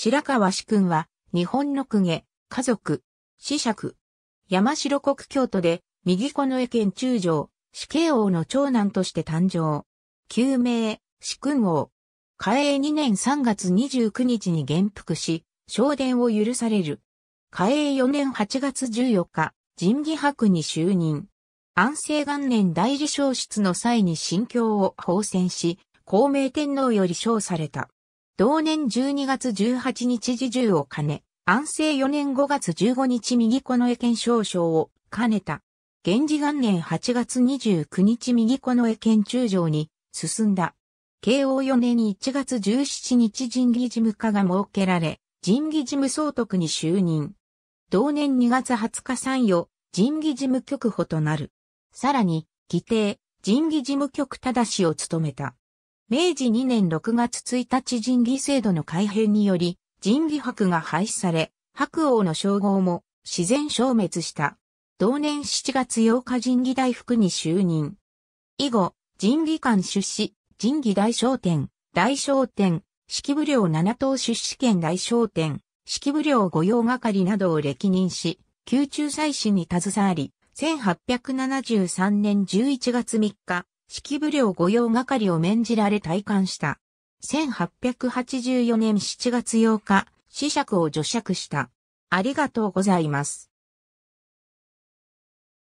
白川氏君は、日本の公家、家族、子爵、山城国京都で、右子の江県中将、死刑王の長男として誕生。旧名、死君王。嘉永2年3月29日に元服し、昇殿を許される。嘉永4年8月14日、神義博に就任。安政元年大理小出の際に心境を奉選し、孔明天皇より称された。同年12月18日時重を兼ね、安政4年5月15日右の絵憲少将を兼ねた。源氏元年8月29日右の絵憲中将に進んだ。慶応4年1月17日人義事務課が設けられ、人義事務総督に就任。同年2月20日参与、人義事務局補となる。さらに、規定、人義事務局正しを務めた。明治2年6月1日人義制度の改変により、人義博が廃止され、白王の称号も自然消滅した。同年7月8日人義大福に就任。以後、人義館出資、人義大商店、大商店、式部領七島出資権大商店、式部領御用係などを歴任し、宮中祭祀に携わり、1873年11月3日、式部領御用係を免じられ退官した。1884年7月8日、死者を除爵した。ありがとうございます。